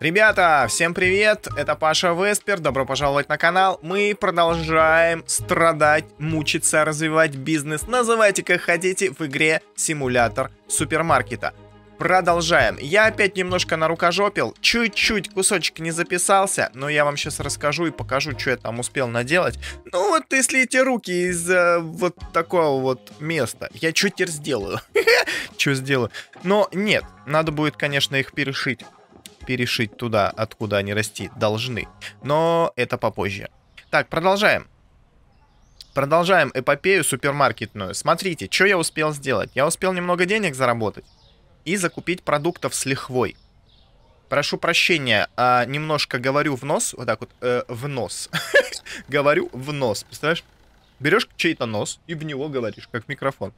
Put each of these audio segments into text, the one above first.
Ребята, всем привет, это Паша Веспер, добро пожаловать на канал. Мы продолжаем страдать, мучиться, развивать бизнес, называйте как хотите, в игре симулятор супермаркета. Продолжаем. Я опять немножко на нарукожопил, чуть-чуть кусочек не записался, но я вам сейчас расскажу и покажу, что я там успел наделать. Ну вот если эти руки из э, вот такого вот места, я чуть-чуть сделаю? Что сделаю? Но нет, надо будет, конечно, их перешить перешить туда, откуда они расти должны. Но это попозже. Так, продолжаем. Продолжаем эпопею супермаркетную. Смотрите, что я успел сделать. Я успел немного денег заработать и закупить продуктов с лихвой. Прошу прощения, а немножко говорю в нос, вот так вот, э, в нос. Говорю в нос, представляешь? Берешь чей-то нос и в него говоришь, как микрофон.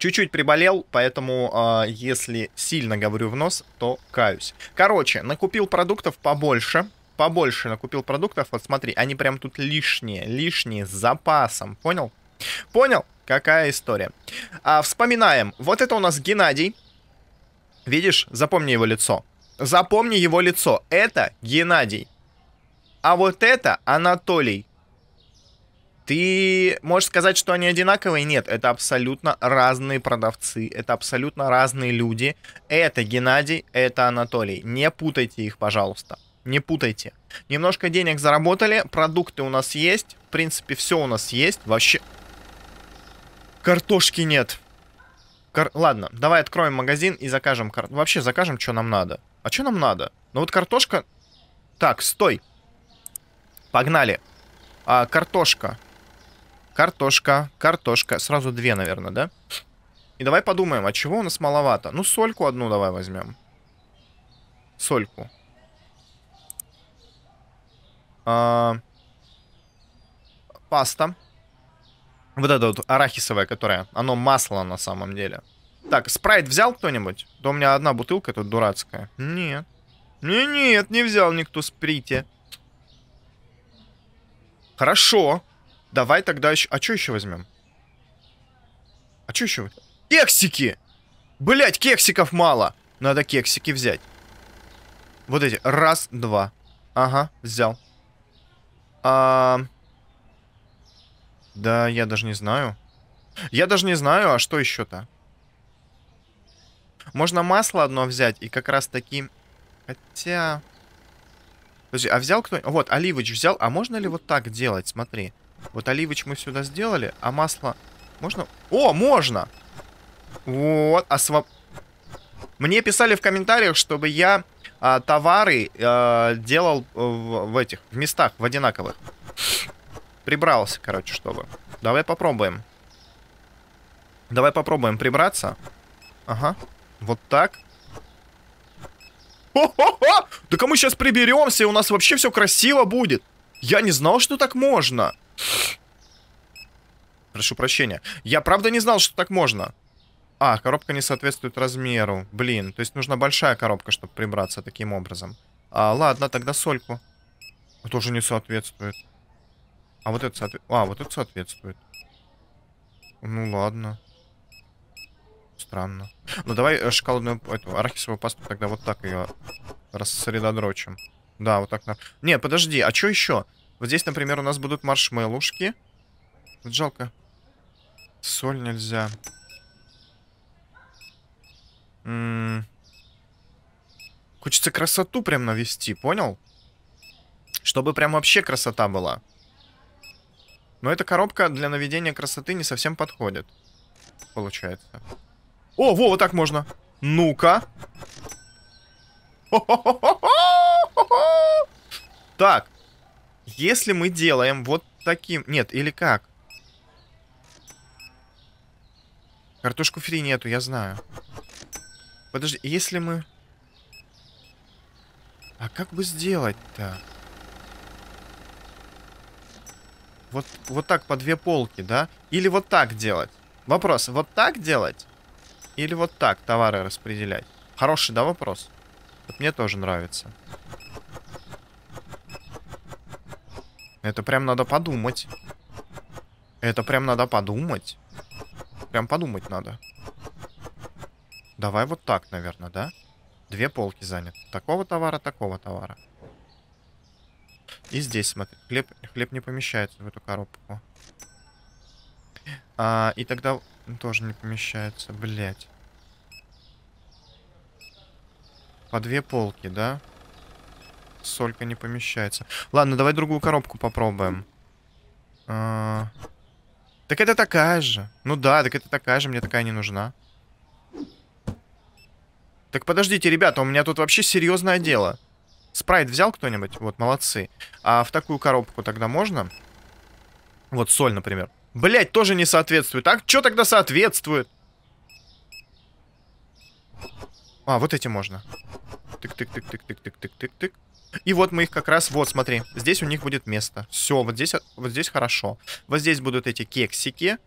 Чуть-чуть приболел, поэтому э, если сильно говорю в нос, то каюсь. Короче, накупил продуктов побольше. Побольше накупил продуктов. Вот смотри, они прям тут лишние, лишние с запасом. Понял? Понял, какая история. А, вспоминаем. Вот это у нас Геннадий. Видишь, запомни его лицо. Запомни его лицо. Это Геннадий. А вот это Анатолий. Ты можешь сказать, что они одинаковые? Нет, это абсолютно разные продавцы, это абсолютно разные люди. Это Геннадий, это Анатолий. Не путайте их, пожалуйста. Не путайте. Немножко денег заработали, продукты у нас есть, в принципе, все у нас есть. Вообще... Картошки нет. Кар... Ладно, давай откроем магазин и закажем... Кар... Вообще закажем, что нам надо. А что нам надо? Ну вот картошка... Так, стой. Погнали. А, картошка картошка, картошка. Сразу две, наверное, да? И давай подумаем, от а чего у нас маловато. Ну, сольку одну давай возьмем. Сольку. А... Паста. Вот это вот арахисовая, которая, Оно масло на самом деле. Так, спрайт взял кто-нибудь? Да у меня одна бутылка тут дурацкая. Нет. Не, нет, не взял никто сприте. Хорошо. Давай тогда еще... А что еще возьмем? А что еще? Кексики! Блять, кексиков мало! Надо кексики взять. Вот эти. Раз, два. Ага, взял. А... Да, я даже не знаю. Я даже не знаю, а что еще-то? Можно масло одно взять и как раз таки... Хотя... Подожди, а взял кто... Вот, Оливыч взял. А можно ли вот так делать? Смотри. Смотри. Вот оливыч мы сюда сделали, а масло... Можно? О, можно! Вот, а освоб... Мне писали в комментариях, чтобы я а, товары а, делал э, в, в этих, в местах, в одинаковых. Прибрался, короче, чтобы. Давай попробуем. Давай попробуем прибраться. Ага, вот так. Хо-хо-хо! Да кому сейчас приберемся, и у нас вообще все красиво будет. Я не знал, что так можно. Прошу прощения. Я правда не знал, что так можно. А, коробка не соответствует размеру. Блин, то есть нужна большая коробка, чтобы прибраться таким образом. А, ладно, тогда сольку. А тоже не соответствует. А вот это соответствует. А, вот это соответствует. Ну ладно. Странно. Ну давай э, шоколадную эту арахисовую пасту тогда вот так ее рассредодрочим. Да, вот так. На... Не, подожди, а что еще? Вот здесь, например, у нас будут маршмеллушки. Вот жалко. Соль нельзя. М -м Хочется красоту прям навести, понял? Чтобы прям вообще красота была. Но эта коробка для наведения красоты не совсем подходит. Получается. О, во, вот так можно. Ну-ка. Так. Если мы делаем вот таким... Нет, или как? Картошку фри нету, я знаю. Подожди, если мы... А как бы сделать-то? Вот, вот так по две полки, да? Или вот так делать? Вопрос, вот так делать? Или вот так товары распределять? Хороший, да, вопрос? Вот мне тоже нравится. Это прям надо подумать. Это прям надо подумать. Прям подумать надо. Давай вот так, наверное, да? Две полки заняты. Такого товара, такого товара. И здесь, смотри, хлеб, хлеб не помещается в эту коробку. А, и тогда тоже не помещается, блять. По две полки, Да солька не помещается. Ладно, давай другую коробку попробуем. А... Так это такая же. Ну да, так это такая же, мне такая не нужна. Так подождите, ребята, у меня тут вообще серьезное дело. Спрайт взял кто-нибудь? Вот, молодцы. А в такую коробку тогда можно? Вот соль, например. Блять, тоже не соответствует. А что тогда соответствует? А, вот эти можно. Тык-тык-тык-тык-тык-тык-тык-тык. И вот мы их как раз, вот смотри, здесь у них будет место. Все, вот здесь, вот здесь хорошо. Вот здесь будут эти кексики.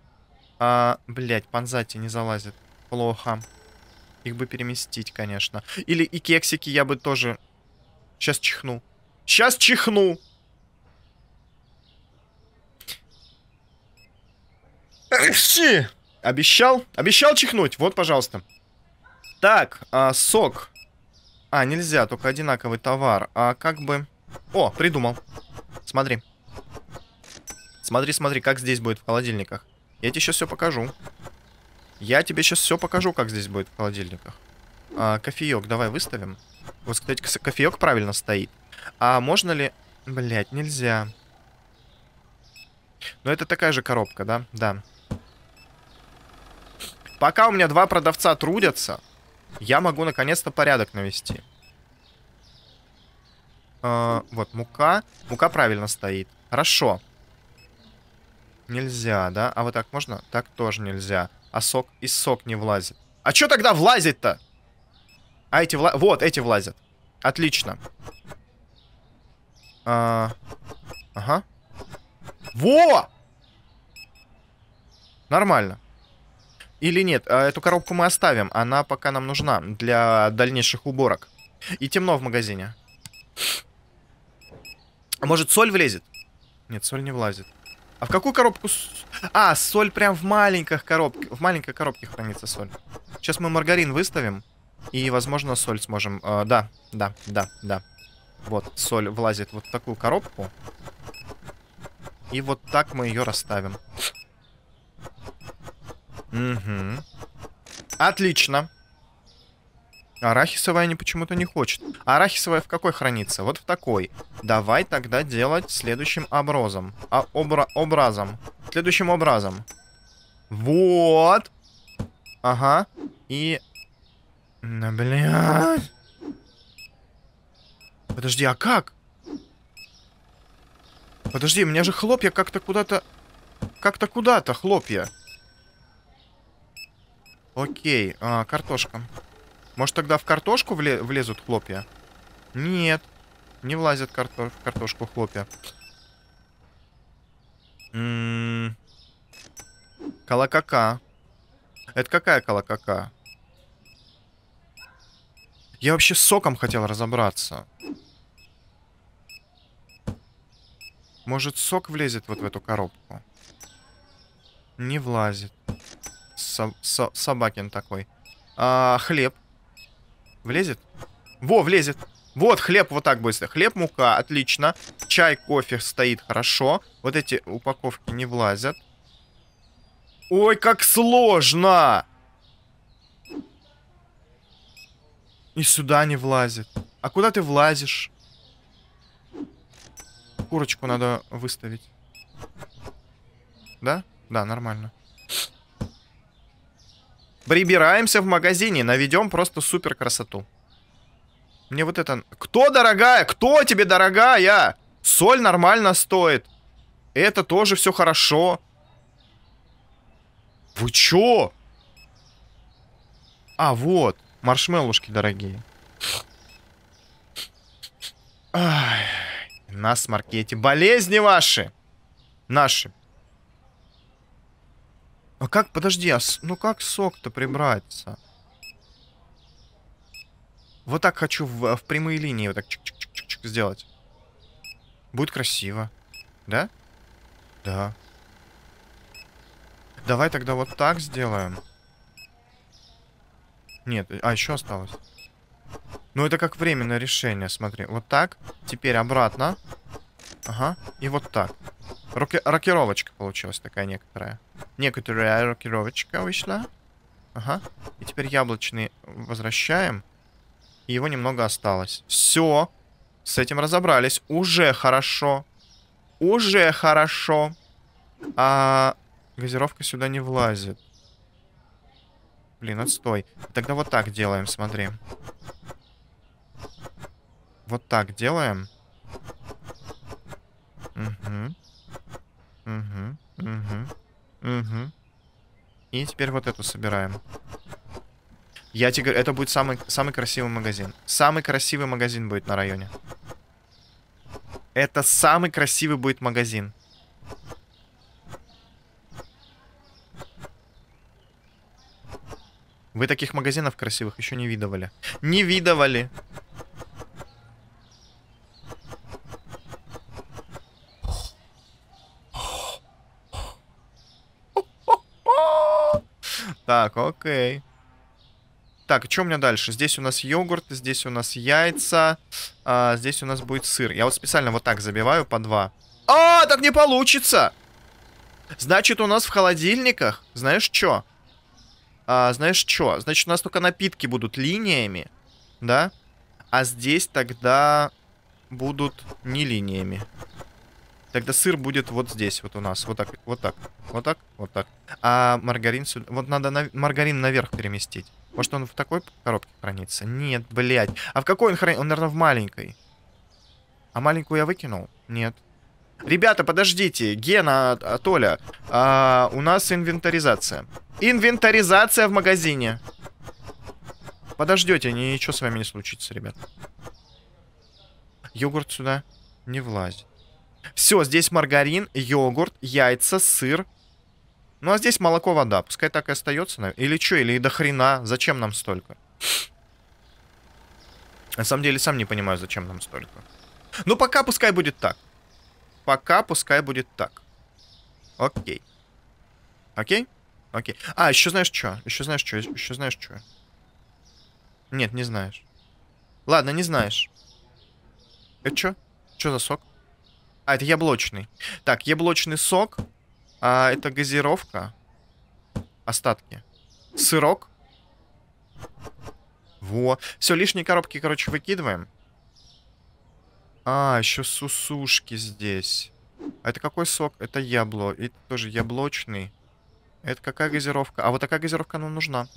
А, блять, панзати не залазит. Плохо. Их бы переместить, конечно. Или и кексики я бы тоже... Сейчас чихну. Сейчас чихну! Обещал? Обещал чихнуть. Вот, пожалуйста. Так, а, сок. А, нельзя, только одинаковый товар. А как бы... О, придумал. Смотри. Смотри, смотри, как здесь будет в холодильниках. Я тебе сейчас все покажу. Я тебе сейчас все покажу, как здесь будет в холодильниках. А, кофеек давай выставим. Вот, кстати, кофеек правильно стоит. А можно ли... Блять, нельзя. Но ну, это такая же коробка, да? Да. Пока у меня два продавца трудятся, я могу наконец-то порядок навести. Э, вот, мука. Мука правильно стоит. Хорошо. Нельзя, да? А вот так можно? Так тоже нельзя. А сок? И сок не влазит. А что тогда влазит-то? А эти вла... Вот, эти влазят. Отлично. А... Ага. Во! Нормально. Или нет, а, эту коробку мы оставим. Она пока нам нужна для дальнейших уборок. И темно в магазине. А может, соль влезет? Нет, соль не влазит. А в какую коробку... А, соль прям в маленьких коробке. В маленькой коробке хранится соль. Сейчас мы маргарин выставим. И, возможно, соль сможем... Э, да, да, да, да. Вот, соль влазит вот в такую коробку. И вот так мы ее расставим. Угу. Отлично. Арахисовая не почему-то не хочет. Арахисовая в какой хранится? Вот в такой. Давай тогда делать следующим образом. А, обра образом. Следующим образом. Вот. Ага. И... Ну, блядь. Подожди, а как? Подожди, у меня же хлопья как-то куда-то... Как-то куда-то хлопья. Окей, а, картошка. Может, тогда в картошку влезут хлопья? Нет, не влазят карто в картошку хлопья. М м-м-м. колокака. Это какая колокака? Я вообще с соком хотел разобраться. Может, сок влезет вот в эту коробку? Не влазит со со собакин такой. А, хлеб. Влезет? Во, влезет. Вот, хлеб вот так быстро. Хлеб, мука, отлично. Чай, кофе стоит хорошо. Вот эти упаковки не влазят. Ой, как сложно! И сюда не влазит. А куда ты влазишь? Курочку надо выставить. Да? Да, нормально. Прибираемся в магазине, наведем просто супер красоту. Мне вот это... Кто, дорогая? Кто тебе, дорогая? Соль нормально стоит. Это тоже все хорошо. Вы чё? А, вот. Маршмеллушки дорогие. Ах, нас, Маркете. Болезни ваши. Наши. А как, подожди, а с, ну как сок-то прибраться? Вот так хочу в, в прямые линии вот так чик -чик -чик -чик сделать. Будет красиво. Да? Да. Давай тогда вот так сделаем. Нет, а еще осталось. Ну, это как временное решение, смотри. Вот так. Теперь обратно. Ага. И вот так. Роки рокировочка получилась такая некоторая. Некоторая рокировочка вышла. Ага. И теперь яблочный возвращаем. И его немного осталось. Все. С этим разобрались. Уже хорошо. Уже хорошо. А газировка сюда не влазит. Блин, отстой. Тогда вот так делаем, смотри. Вот так делаем. Угу. Угу. Угу. Угу. И теперь вот эту собираем. Я тебе говорю, это будет самый, самый красивый магазин. Самый красивый магазин будет на районе. Это самый красивый будет магазин. Вы таких магазинов красивых еще не видовали? Не видовали. Так, окей. Так, а что у меня дальше? Здесь у нас йогурт, здесь у нас яйца, а, здесь у нас будет сыр. Я вот специально вот так забиваю по два. А, так не получится! Значит, у нас в холодильниках, знаешь что? А, знаешь что? Значит, у нас только напитки будут линиями, да? А здесь тогда будут не линиями. Тогда сыр будет вот здесь, вот у нас. Вот так, вот так, вот так, вот так. А маргарин сюда... Вот надо на... маргарин наверх переместить. Может, он в такой коробке хранится? Нет, блядь. А в какой он хранится? Он, наверное, в маленькой. А маленькую я выкинул? Нет. Ребята, подождите. Гена, а, а Толя. А, у нас инвентаризация. Инвентаризация в магазине. Подождете, ничего с вами не случится, ребят. Йогурт сюда не влазит. Все, здесь маргарин, йогурт, яйца, сыр. Ну, а здесь молоко, вода. Пускай так и остается. Или что, или и до хрена. Зачем нам столько? На самом деле, сам не понимаю, зачем нам столько. Ну, пока пускай будет так. Пока пускай будет так. Окей. Окей? Окей. А, еще знаешь что? Еще знаешь что? Еще знаешь что? Нет, не знаешь. Ладно, не знаешь. Это что? Что за сок? А, это яблочный. Так, яблочный сок. А, это газировка. Остатки. Сырок. Во. Все, лишние коробки, короче, выкидываем. А, еще сусушки здесь. А это какой сок? Это ябло. Это тоже яблочный. Это какая газировка? А вот такая газировка нам нужна.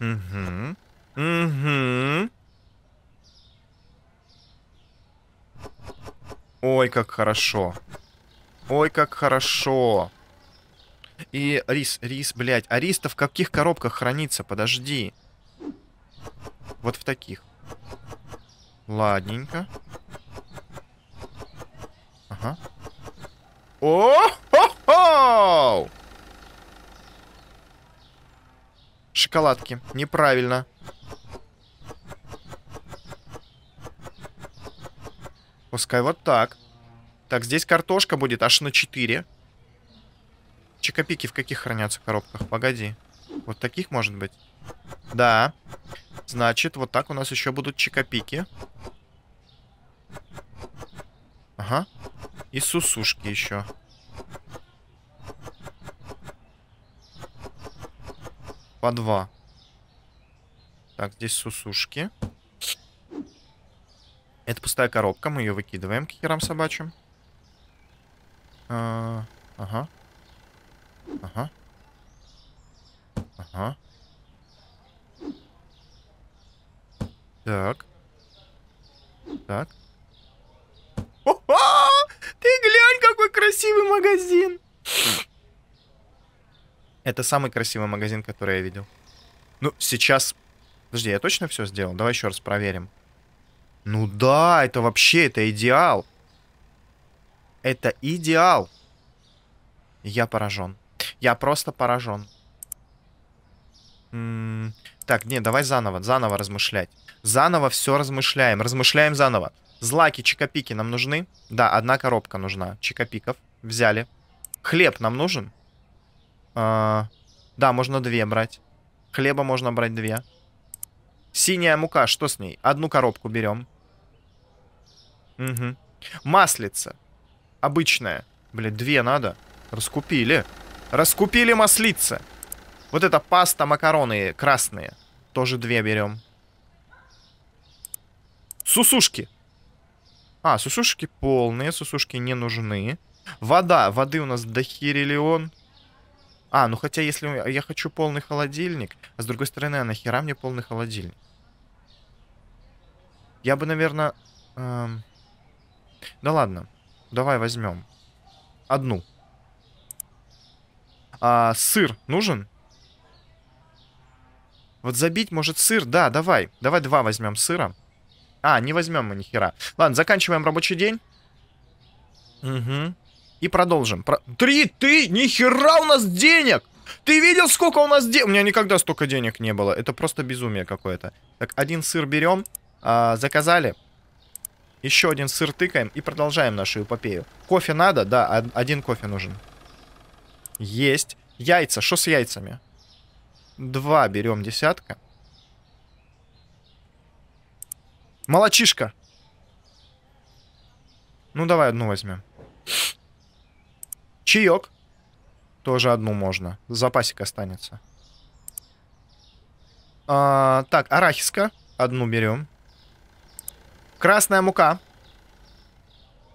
Угу. Угу. Ой, как хорошо. Ой, как хорошо. И рис, рис, блядь. А рис-то в каких коробках хранится? Подожди. Вот в таких. Ладненько. Ага. о хо хо Шоколадки. Неправильно. Пускай вот так. Так, здесь картошка будет аж на 4. Чекопики в каких хранятся коробках? Погоди. Вот таких, может быть? Да. Значит, вот так у нас еще будут чекопики. Ага. И сусушки еще. По два. Так, здесь сусушки. Сусушки. Это пустая коробка, мы ее выкидываем к херам собачьим. А, ага. Ага. Ага. Так. Так. О, -о, О, ты глянь, какой красивый магазин! Это самый красивый магазин, который я видел. Ну, сейчас... Подожди, я точно все сделал? Давай еще раз проверим. Ну да, это вообще, это идеал. Это идеал. Я поражен. Я просто поражен. М -м так, не, давай заново, заново размышлять. Заново все размышляем, размышляем заново. Злаки, чекапики нам нужны. Да, одна коробка нужна. чекапиков взяли. Хлеб нам нужен. А, да, можно две брать. Хлеба можно брать две. Синяя мука, что с ней? Одну коробку берем. Угу. Маслица. Обычная. Блин, две надо. Раскупили. Раскупили маслица. Вот это паста, макароны красные. Тоже две берем. Сусушки. А, сусушки полные, сусушки не нужны. Вода. Воды у нас дохериллион. А, ну хотя если я хочу полный холодильник, а с другой стороны, а нахера мне полный холодильник? Я бы, наверное... Эм... Да ладно. Давай возьмем. Одну. А, сыр нужен? Вот забить может сыр. Да, давай. Давай два возьмем сыра. А, не возьмем мы нихера. Ладно, заканчиваем рабочий день. Угу. И продолжим. Про... Три, ты, нихера у нас денег! Ты видел, сколько у нас денег? У меня никогда столько денег не было. Это просто безумие какое-то. Так, один сыр берем. А, заказали. Еще один сыр тыкаем и продолжаем нашу эпопею. Кофе надо? Да, один кофе нужен. Есть. Яйца. Что с яйцами? Два берем десятка. Молочишка. Ну, давай одну возьмем. Чаек. Тоже одну можно. Запасик останется. А, так, арахиска. Одну берем. Красная мука.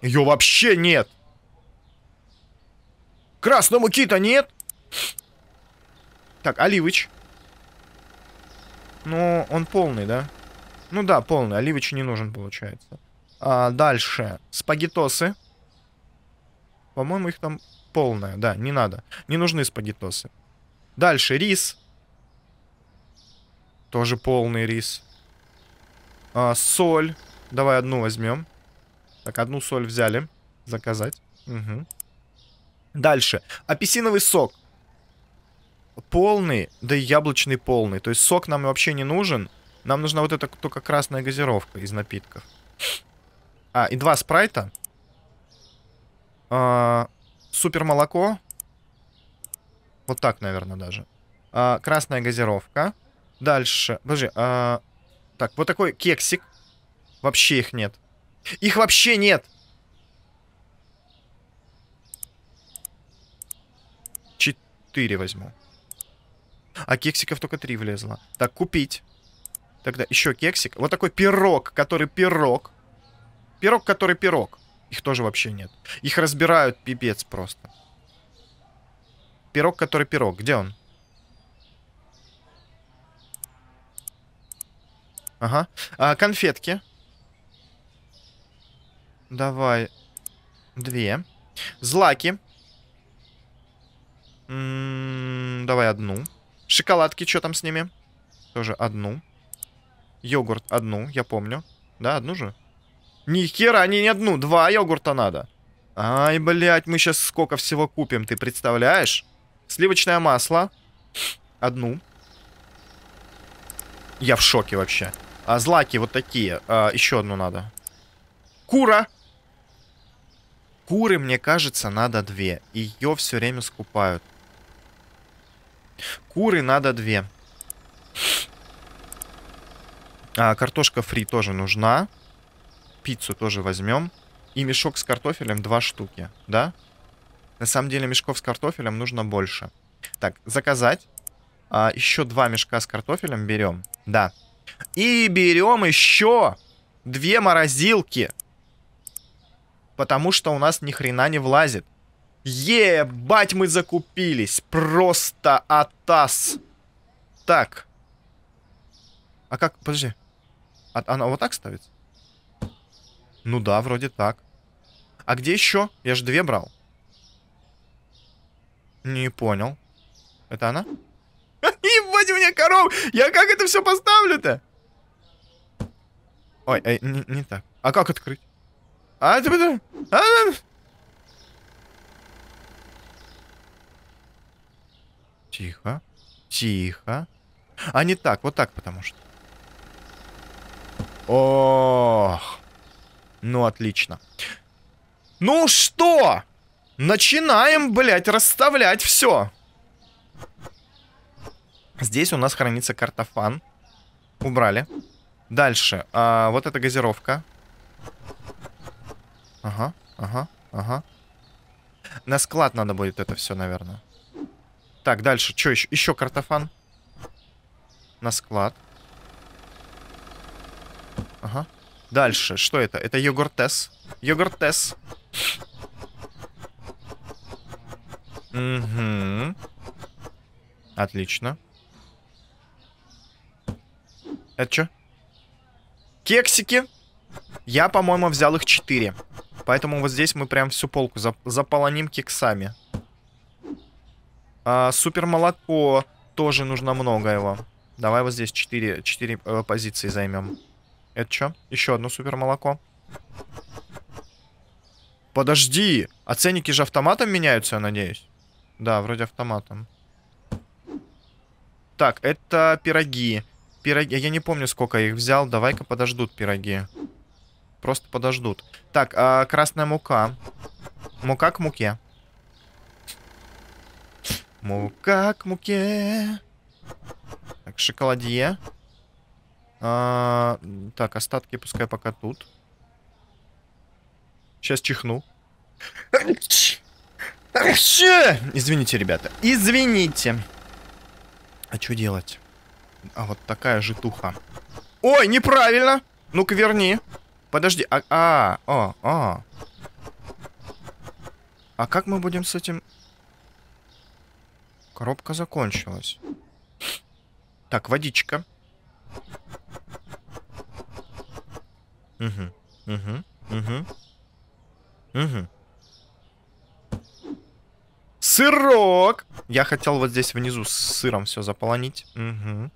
Ее вообще нет. Красной муки-то нет. Так, Оливыч. Ну, он полный, да? Ну да, полный. Оливыч не нужен, получается. А, дальше. Спагетосы. По-моему, их там полная. Да, не надо. Не нужны спагетосы. Дальше. Рис. Тоже полный рис. А, соль. Давай одну возьмем. Так, одну соль взяли. Заказать. Угу. Дальше. Апельсиновый сок. Полный, да и яблочный полный. То есть сок нам вообще не нужен. Нам нужна вот эта только красная газировка из напитков. А, и два спрайта. А, супер молоко. Вот так, наверное, даже. А, красная газировка. Дальше. Подожди. А, так, вот такой кексик. Вообще их нет. Их вообще нет! Четыре возьму. А кексиков только три влезло. Так, купить. Тогда еще кексик. Вот такой пирог, который пирог. Пирог, который пирог. Их тоже вообще нет. Их разбирают пипец просто. Пирог, который пирог. Где он? Ага. А, конфетки. Давай. Две. Злаки. М м-м, -м, давай одну. Шоколадки, что там с ними? Тоже одну. Йогурт одну, я помню. Да, одну же? Ни хера, они не одну, два йогурта надо. Ай, блядь, мы сейчас сколько всего купим, ты представляешь? Сливочное масло. Одну. Я в шоке вообще. А злаки вот такие. А, еще одну надо. Кура. Шкуры, мне кажется, надо две. Ее все время скупают. Куры надо две. А, картошка фри тоже нужна. Пиццу тоже возьмем. И мешок с картофелем два штуки, да? На самом деле мешков с картофелем нужно больше. Так, заказать. А, еще два мешка с картофелем берем. Да. И берем еще две морозилки потому что у нас ни хрена не влазит. Ебать, мы закупились. Просто атас. Так. А как? Подожди. А, она вот так ставится? Ну да, вроде так. А где еще? Я же две брал. Не понял. Это она? Ебать, у меня коров! Я как это все поставлю-то? Ой, ой не, не так. А как открыть? А, ты типа, а, а, Тихо. Тихо. А не так, вот так, потому что. Ох. Ну, отлично. Ну что? Начинаем, блять, расставлять все. Здесь у нас хранится картофан. Убрали. Дальше. А, вот эта газировка. Ага, ага, ага. На склад надо будет это все, наверное. Так, дальше. Что еще? Еще картофан. На склад. Ага. Дальше. Что это? Это йогуртес. Йогуртес. Угу. Отлично. Это что? Кексики. Я, по-моему, взял их 4. Поэтому вот здесь мы прям всю полку зап заполоним кексами. А, супер молоко. Тоже нужно много его. Давай вот здесь 4, 4 э, позиции займем. Это что? Еще одно супер молоко. Подожди! А ценники же автоматом меняются, я надеюсь? Да, вроде автоматом. Так, это пироги. Пироги. Я не помню, сколько я их взял. Давай-ка подождут Пироги. Просто подождут. Так, а, красная мука. Мука к муке. Мука к муке. Так, шоколадье. А, так, остатки пускай пока тут. Сейчас чихну. Извините, ребята. Извините. А что делать? А вот такая же туха. Ой, неправильно. Ну-ка, верни. Подожди, а... А, а, а. А как мы будем с этим... Коробка закончилась. Так, водичка. Угу, угу, угу. Угу. Сырок! Я хотел вот здесь внизу с сыром все заполонить. Угу.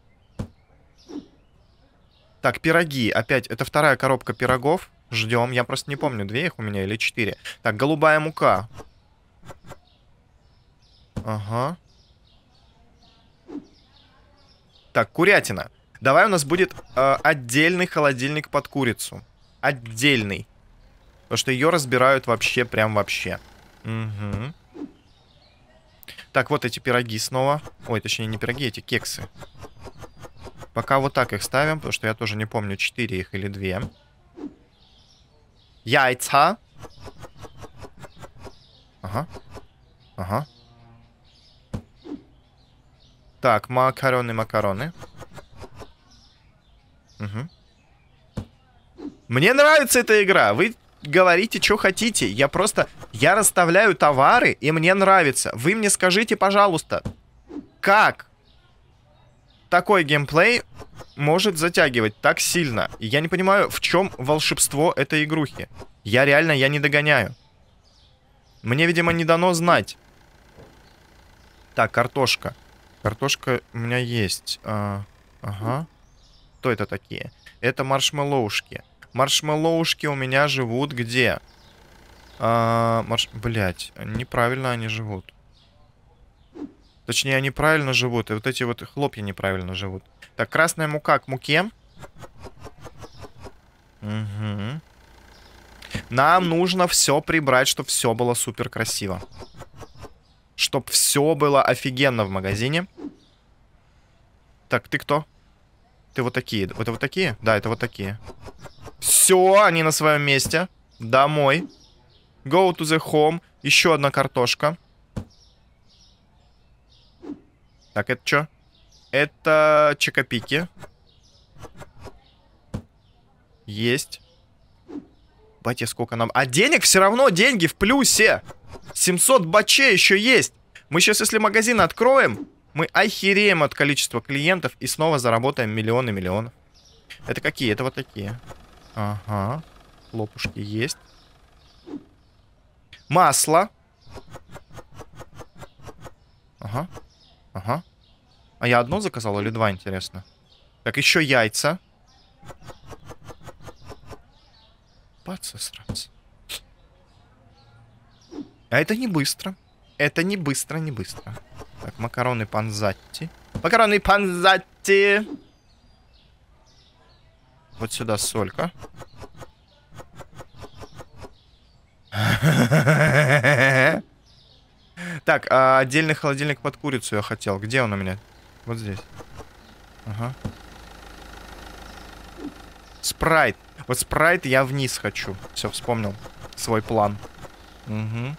Так, пироги. Опять, это вторая коробка пирогов. Ждем. Я просто не помню, две их у меня или четыре. Так, голубая мука. Ага. Так, курятина. Давай у нас будет э, отдельный холодильник под курицу. Отдельный. Потому что ее разбирают вообще, прям вообще. Угу. Так, вот эти пироги снова. Ой, точнее, не пироги, эти кексы. Пока вот так их ставим, потому что я тоже не помню, 4 их или 2. Яйца. Ага. Ага. Так, макароны, макароны. Угу. Мне нравится эта игра. Вы говорите, что хотите. Я просто... Я расставляю товары, и мне нравится. Вы мне скажите, пожалуйста, как такой геймплей может затягивать так сильно. И я не понимаю, в чем волшебство этой игрухи. Я реально, я не догоняю. Мне, видимо, не дано знать. Так, картошка. Картошка у меня есть. А, ага. Кто это такие? Это маршмеллоушки. Маршмеллоушки у меня живут где? А, марш... Блять, неправильно они живут. Точнее, они правильно живут, и вот эти вот хлопья неправильно живут. Так, красная мука к муке. Угу. Нам нужно все прибрать, чтобы все было супер красиво. Чтоб все было офигенно в магазине. Так, ты кто? Ты вот такие. Это вот такие? Да, это вот такие. Все, они на своем месте. Домой. Go to the home. Еще одна картошка. Так, это что? Это чекопики. Есть. Батя, сколько нам... А денег все равно, деньги в плюсе. 700 бачей еще есть. Мы сейчас, если магазин откроем, мы охереем от количества клиентов и снова заработаем миллионы миллионов. Это какие? Это вот такие. Ага. Лопушки есть. Масло. Ага. Ага. А я одно заказал или два, интересно? Так, еще яйца. Подсосраться. А это не быстро. Это не быстро, не быстро. Так, макароны панзатти. Макароны панзатти! Вот сюда солька. Так, а отдельный холодильник под курицу я хотел. Где он у меня? Вот здесь. Ага. Спрайт. Вот спрайт я вниз хочу. Все, вспомнил свой план. Угу.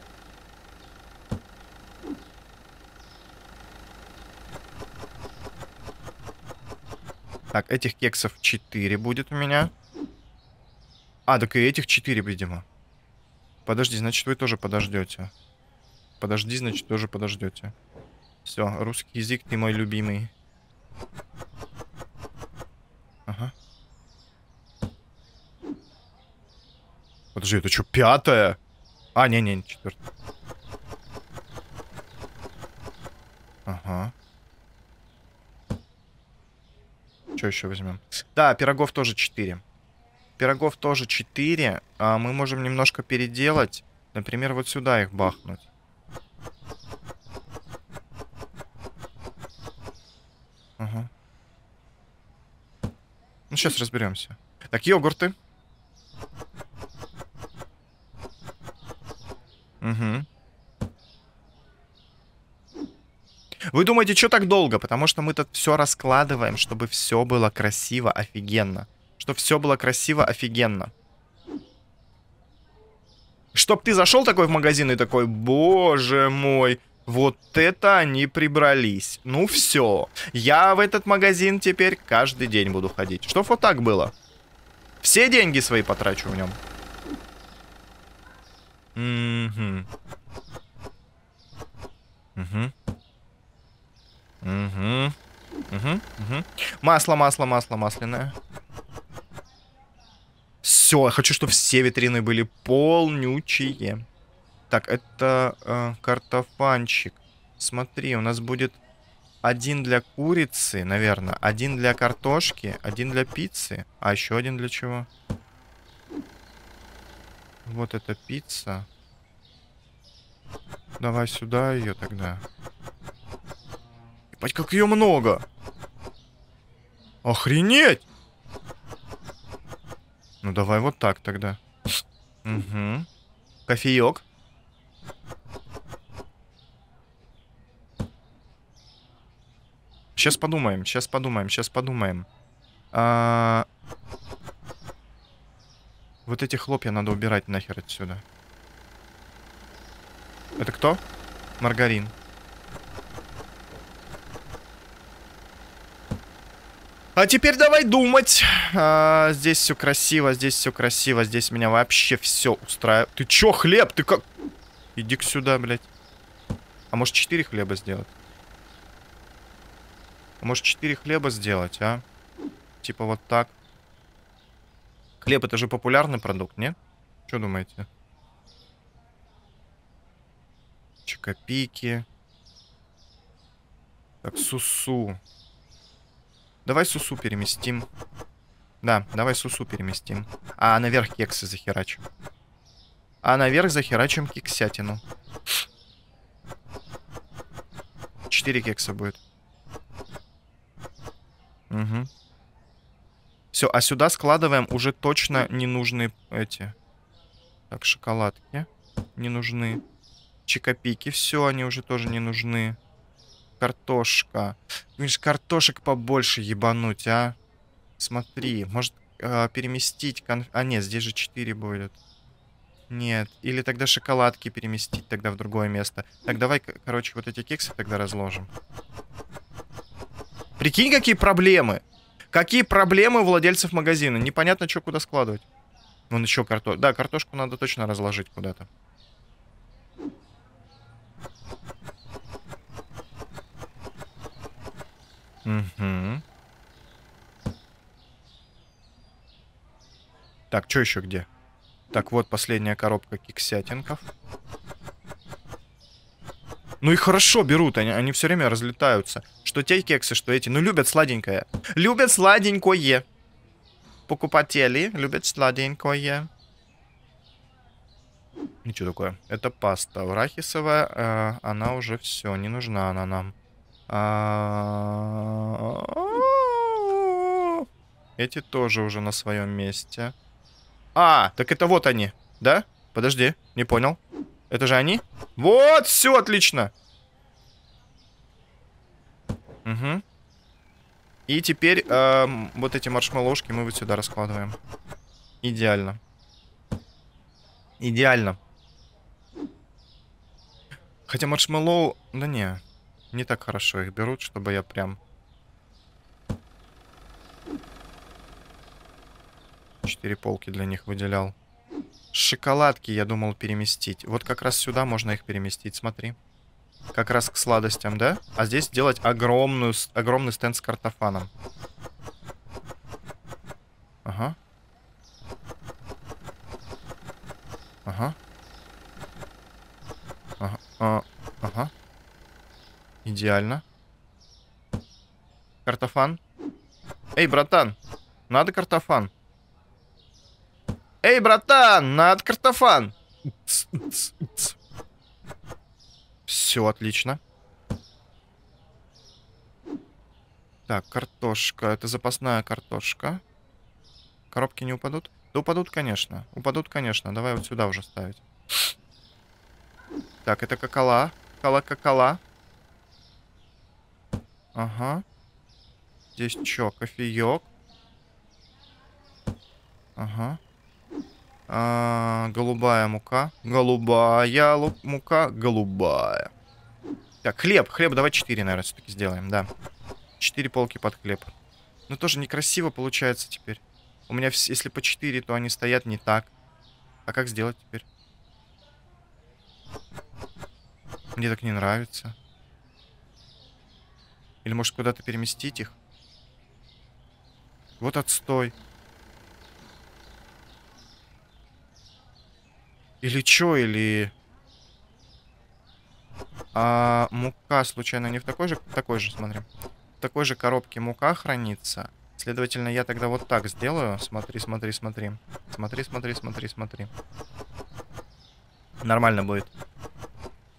Так, этих кексов 4 будет у меня. А, так и этих 4, видимо. Подожди, значит, вы тоже подождете. Подожди, значит, тоже подождете. Все, русский язык не мой любимый. Ага. Подожди, это что, пятая? А, не-не, четвертая. Ага. Что еще возьмем? Да, пирогов тоже 4. Пирогов тоже 4. А мы можем немножко переделать. Например, вот сюда их бахнуть. Ну, сейчас разберемся. Так, йогурты. Угу. Вы думаете, что так долго? Потому что мы тут все раскладываем, чтобы все было красиво, офигенно. Чтобы все было красиво, офигенно. Чтоб ты зашел такой в магазин и такой, боже мой, вот это они прибрались. Ну все. Я в этот магазин теперь каждый день буду ходить. Чтоб вот так было. Все деньги свои потрачу в нем. Угу. Угу. Угу. Угу. Угу. Масло, масло, масло масляное. Все, я хочу, чтобы все витрины были полнючие. Так, это э, картофанчик. Смотри, у нас будет один для курицы, наверное, один для картошки, один для пиццы, а еще один для чего? Вот это пицца. Давай сюда ее тогда. Ебать, как ее много! Охренеть! Ну давай вот так тогда. Угу. Кофеек. Сейчас подумаем, сейчас подумаем, сейчас подумаем. А... Вот эти хлопья надо убирать нахер отсюда. Это кто? Маргарин. А теперь давай думать. А, здесь все красиво, здесь все красиво, здесь меня вообще все устраивает. Ты чё, хлеб? Ты как? Иди-ка сюда, блядь. А может 4 хлеба сделать? А может 4 хлеба сделать, а? Типа вот так. Хлеб это же популярный продукт, не? Что думаете? Чикопики. Так, сусу. Давай сусу переместим. Да, давай сусу переместим. А, наверх кексы захерачим. А наверх захерачим кексятину. Четыре кекса будет. Угу. Все, а сюда складываем уже точно ненужные эти. Так, шоколадки не нужны. Чикопики, все, они уже тоже не нужны. Картошка. Видишь, картошек побольше ебануть, а. Смотри, может э, переместить... Конф... А, нет, здесь же 4 будет. Нет. Или тогда шоколадки переместить тогда в другое место. Так, давай, короче, вот эти кексы тогда разложим. Прикинь, какие проблемы! Какие проблемы у владельцев магазина? Непонятно, что куда складывать. Вон еще картошку. Да, картошку надо точно разложить куда-то. Угу. Так, что еще где? Так, вот последняя коробка киксятинков. Ну и хорошо берут, они, они все время разлетаются. Что те кексы, что эти. Ну любят сладенькое. Любят сладенькое. Покупатели любят сладенькое. Ничего такое? Это паста арахисовая. Э, она уже все, не нужна она нам. А, а, эти тоже уже на своем месте. А, так это вот они. Да? Подожди, не понял. Это же они? Вот, все отлично. Угу. И теперь эм, вот эти маршмеллошки мы вот сюда раскладываем. Идеально. Идеально. Хотя маршмеллоу... Да не, не так хорошо их берут, чтобы я прям Четыре полки для них выделял. Шоколадки я думал переместить. Вот как раз сюда можно их переместить, смотри. Как раз к сладостям, да? А здесь сделать огромную, огромный стенд с картофаном. Ага. Ага. Ага. А, ага. Идеально. Картофан. Эй, братан, надо картофан? Эй, братан, на картофан. Все отлично. Так, картошка. Это запасная картошка. Коробки не упадут? Да упадут, конечно. Упадут, конечно. Давай вот сюда уже ставить. Так, это какала. Кала-какала. Ага. Здесь что, кофеек? Ага. А, голубая мука. Голубая мука. Голубая. Так, хлеб. Хлеб давай 4, наверное, все-таки сделаем, да. 4 полки под хлеб. Ну, тоже некрасиво получается теперь. У меня, если по 4, то они стоят не так. А как сделать теперь? Мне так не нравится. Или, может, куда-то переместить их? Вот отстой. Или чё, или... А, мука, случайно, не в такой же... Такой же, смотри. В такой же коробке мука хранится. Следовательно, я тогда вот так сделаю. Смотри, смотри, смотри. Смотри, смотри, смотри, смотри. Нормально будет.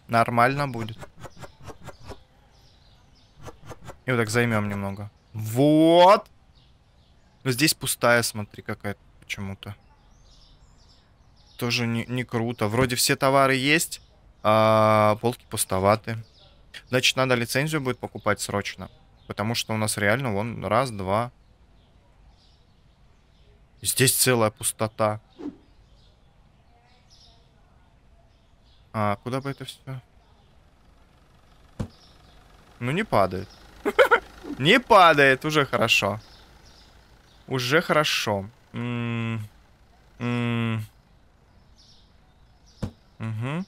Нормально будет. И вот так займем немного. Вот! Но здесь пустая, смотри, какая-то почему-то тоже не, не круто. Вроде все товары есть, а полки пустоваты. Значит, надо лицензию будет покупать срочно. Потому что у нас реально вон раз, два. Здесь целая пустота. А, куда бы это все? Ну, не падает. Не падает, уже хорошо. Уже хорошо. Ммм... Угу.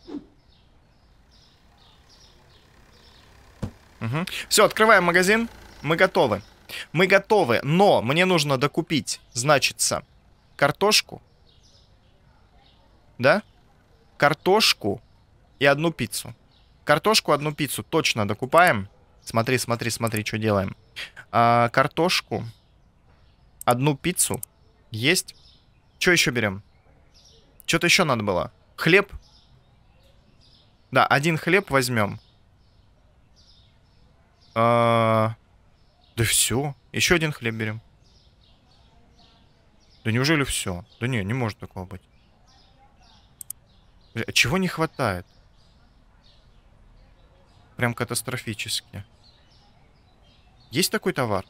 Угу. Все, открываем магазин. Мы готовы. Мы готовы, но мне нужно докупить, значится, картошку. Да? Картошку и одну пиццу. Картошку, одну пиццу точно докупаем. Смотри, смотри, смотри, что делаем. А, картошку, одну пиццу. Есть. Что еще берем? Что-то еще надо было. Хлеб да, один хлеб возьмем. А... Да все. Еще один хлеб берем. Да неужели все? Да не, не может такого быть. чего не хватает? Прям катастрофически. Есть такой товар?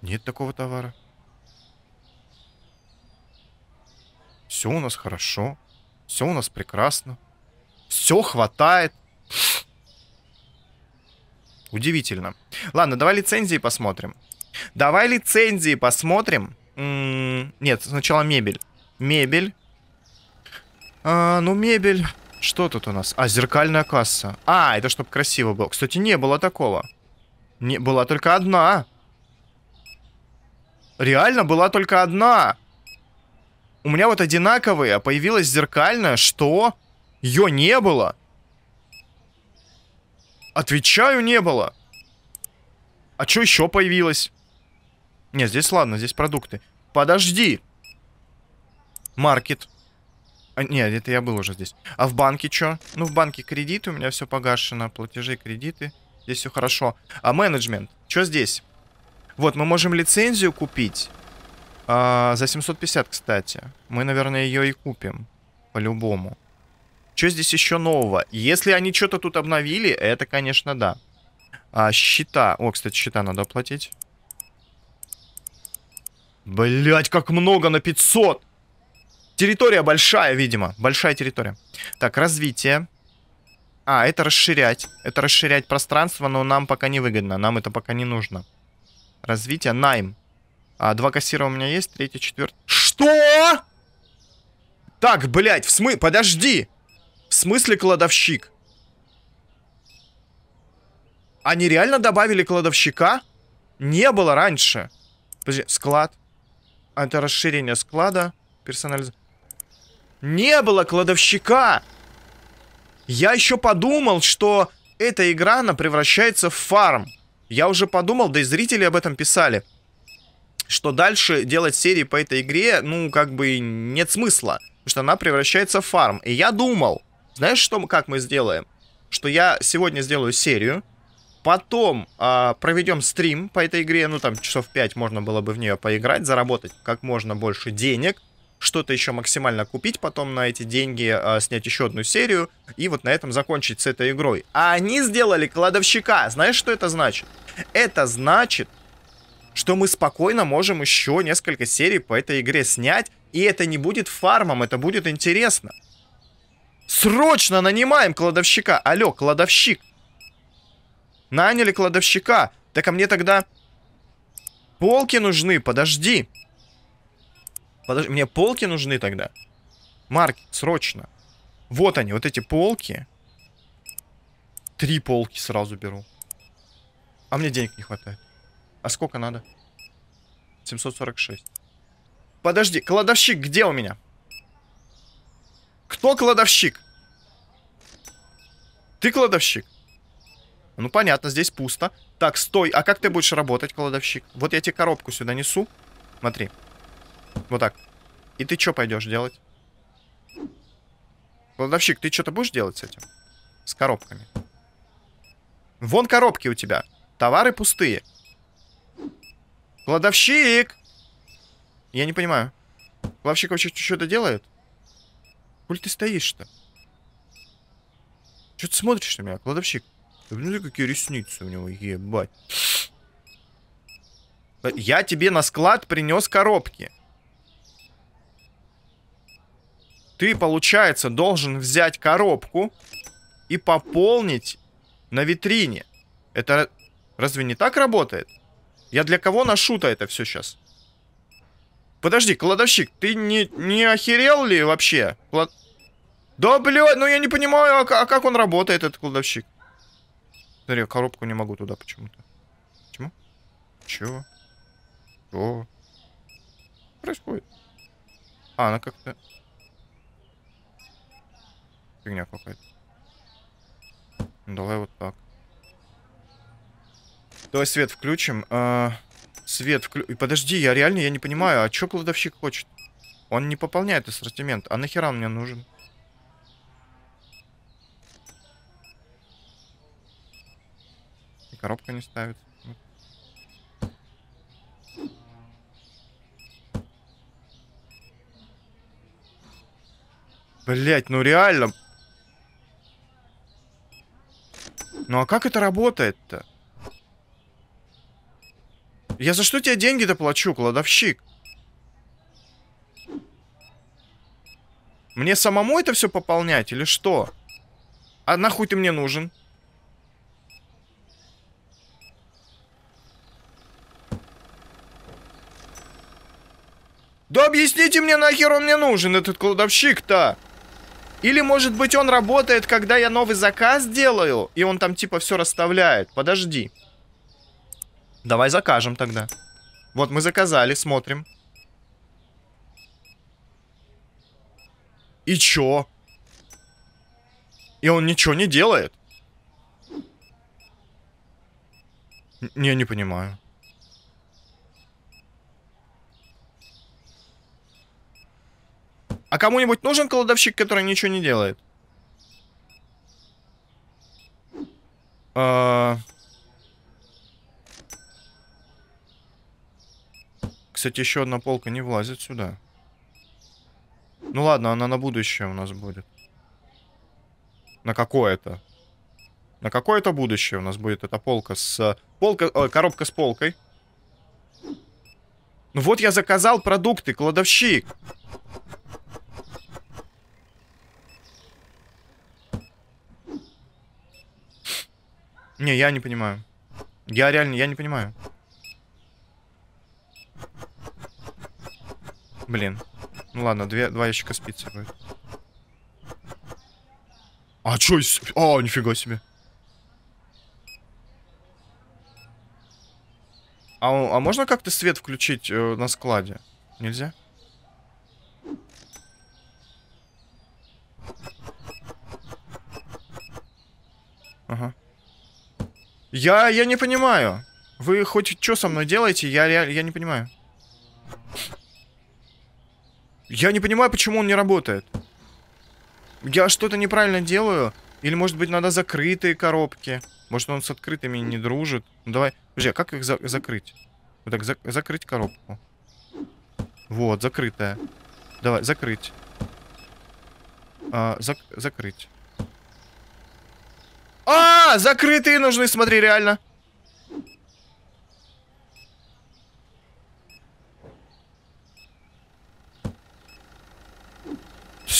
Нет такого товара. Все у нас хорошо. Все у нас прекрасно. Все хватает. Удивительно. Ладно, давай лицензии посмотрим. Давай лицензии посмотрим. нет, сначала мебель. Мебель. А, ну, мебель. Что тут у нас? А, зеркальная касса. А, это чтобы красиво было. Кстати, не было такого. Не, была только одна. Реально была только одна. У меня вот одинаковые, а появилась зеркальная. Что? Что? Ее не было. Отвечаю, не было. А что еще появилось? Не, здесь ладно, здесь продукты. Подожди. Маркет. А, нет, это я был уже здесь. А в банке что? Ну, в банке кредиты, у меня все погашено. Платежи, кредиты. Здесь все хорошо. А менеджмент? Что здесь? Вот, мы можем лицензию купить. А, за 750, кстати. Мы, наверное, ее и купим. По-любому. Что здесь еще нового? Если они что-то тут обновили, это, конечно, да. А, счета. О, кстати, счета надо оплатить. Блять, как много на 500! Территория большая, видимо. Большая территория. Так, развитие. А, это расширять. Это расширять пространство, но нам пока не выгодно. Нам это пока не нужно. Развитие. Найм. А, два кассира у меня есть. Третий, четвертый. Что? Так, блядь, в смы... Подожди смысле кладовщик? Они реально добавили кладовщика? Не было раньше. Подожди, склад. А это расширение склада. Персонализация. Не было кладовщика! Я еще подумал, что эта игра, она превращается в фарм. Я уже подумал, да и зрители об этом писали, что дальше делать серии по этой игре, ну, как бы нет смысла, потому что она превращается в фарм. И я думал, знаешь, что, как мы сделаем? Что я сегодня сделаю серию, потом э, проведем стрим по этой игре, ну там часов 5 можно было бы в нее поиграть, заработать как можно больше денег, что-то еще максимально купить, потом на эти деньги э, снять еще одну серию и вот на этом закончить с этой игрой. А они сделали кладовщика. Знаешь, что это значит? Это значит, что мы спокойно можем еще несколько серий по этой игре снять, и это не будет фармом, это будет интересно. Срочно нанимаем кладовщика. Алло, кладовщик. Наняли кладовщика. Так а мне тогда... Полки нужны, подожди. Подожди, мне полки нужны тогда. Марк, срочно. Вот они, вот эти полки. Три полки сразу беру. А мне денег не хватает. А сколько надо? 746. Подожди, кладовщик где у меня? Кто кладовщик? Ты кладовщик? Ну, понятно, здесь пусто. Так, стой. А как ты будешь работать, кладовщик? Вот я тебе коробку сюда несу. Смотри. Вот так. И ты что пойдешь делать? Кладовщик, ты что-то будешь делать с этим? С коробками. Вон коробки у тебя. Товары пустые. Кладовщик! Я не понимаю. Кладовщик вообще что-то делает? Коль ты стоишь-то? Че ты смотришь на меня, кладовщик? Смотри, ну какие ресницы у него, ебать. Я тебе на склад принес коробки. Ты, получается, должен взять коробку и пополнить на витрине. Это разве не так работает? Я для кого ношу-то это все сейчас? Подожди, кладовщик, ты не, не охерел ли вообще? Клад... Да, блядь, ну я не понимаю, а, а как он работает, этот кладовщик? Смотри, коробку не могу туда почему-то. Почему? Чего? Что? Происходит. А, она как-то... Фигня какая-то. Ну, давай вот так. Давай свет включим. -а свет вклю... Подожди, я реально я не понимаю, а что кладовщик хочет? Он не пополняет ассортимент. А нахера он мне нужен? И коробка не ставит. Блять, ну реально. Ну а как это работает-то? Я за что тебе деньги-то плачу, кладовщик? Мне самому это все пополнять или что? А нахуй ты мне нужен? Да объясните мне, нахер он мне нужен, этот кладовщик-то? Или, может быть, он работает, когда я новый заказ делаю, и он там типа все расставляет. Подожди. Давай закажем тогда. Вот мы заказали, смотрим. И чё? И он ничего не делает. Н не, не понимаю. А кому-нибудь нужен кладовщик, который ничего не делает? Эээ... А, Кстати, еще одна полка не влазит сюда. Ну ладно, она на будущее у нас будет. На какое-то. На какое-то будущее у нас будет эта полка с... Полка... Э, коробка с полкой. Ну вот я заказал продукты, кладовщик. Не, я не понимаю. Я реально, я не понимаю. Блин. Ну ладно, две, два ящика спицы будет. А чё? О, а, нифига себе. А, а можно как-то свет включить э, на складе? Нельзя? Ага. Я, я не понимаю. Вы хоть что со мной делаете, я, я, я не понимаю. Я не понимаю, почему он не работает. Я что-то неправильно делаю? Или, может быть, надо закрытые коробки? Может, он с открытыми не дружит? Ну, давай. Подожди, а как их за закрыть? Вот так, за закрыть коробку. Вот, закрытая. Давай, закрыть. А, зак закрыть. А, закрытые нужны, смотри, реально.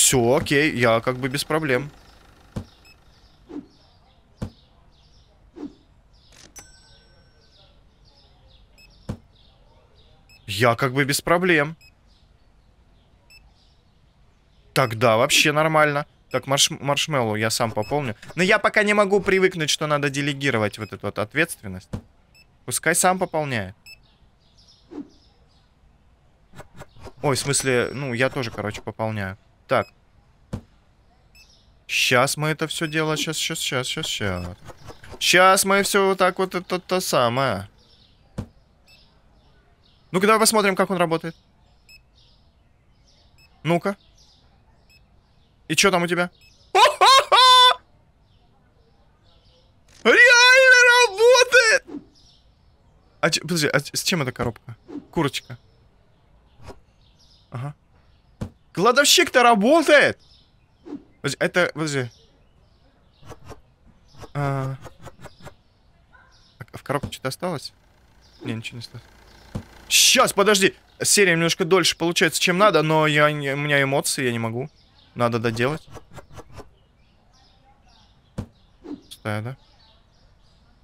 Все, окей, я как бы без проблем. Я как бы без проблем. Тогда вообще нормально. Так, марш маршмеллоу я сам пополню. Но я пока не могу привыкнуть, что надо делегировать вот эту вот ответственность. Пускай сам пополняет. Ой, в смысле, ну, я тоже, короче, пополняю. Так, Сейчас мы это все дело, сейчас, сейчас, сейчас, сейчас, сейчас. Сейчас мы все вот так вот, это то самое. Ну-ка, давай посмотрим, как он работает. Ну-ка. И что там у тебя? Реально работает! А подожди, а с чем эта коробка? Курочка. Ага. Кладовщик-то работает! Подожди, это... Подожди. А. а... В коробке что-то осталось? Не, ничего не осталось. Сейчас, подожди! Серия немножко дольше получается, чем надо, но я, у меня эмоции, я не могу. Надо доделать. Пустая,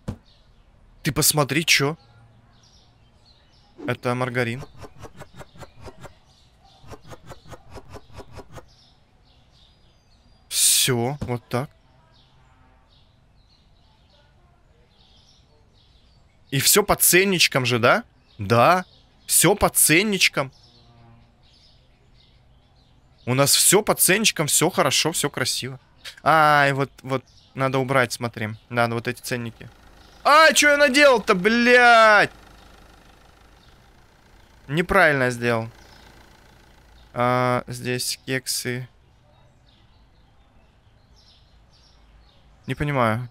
да? Ты посмотри, что? Это маргарин. Все, вот так. И все по ценничкам же, да? Да, все по ценничкам. У нас все по ценничкам, все хорошо, все красиво. Ай, вот, вот, надо убрать, смотри. Надо ну вот эти ценники. А, что я наделал-то, блядь? Неправильно сделал. А, здесь кексы. Не понимаю.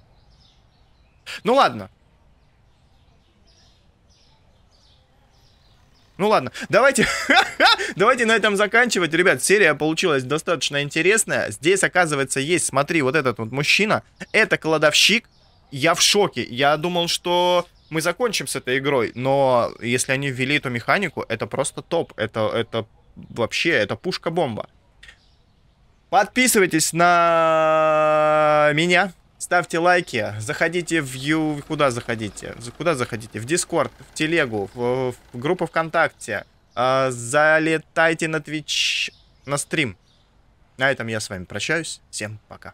Ну ладно. Ну ладно, давайте, давайте на этом заканчивать. Ребят, серия получилась достаточно интересная. Здесь, оказывается, есть, смотри, вот этот вот мужчина. Это кладовщик. Я в шоке. Я думал, что мы закончим с этой игрой. Но если они ввели эту механику, это просто топ. Это, это вообще, это пушка-бомба. Подписывайтесь на меня, ставьте лайки, заходите в... Ю... Куда заходите? Куда заходите? В Дискорд, в Телегу, в, в группу ВКонтакте. А, залетайте на твич, на стрим. На этом я с вами прощаюсь. Всем пока.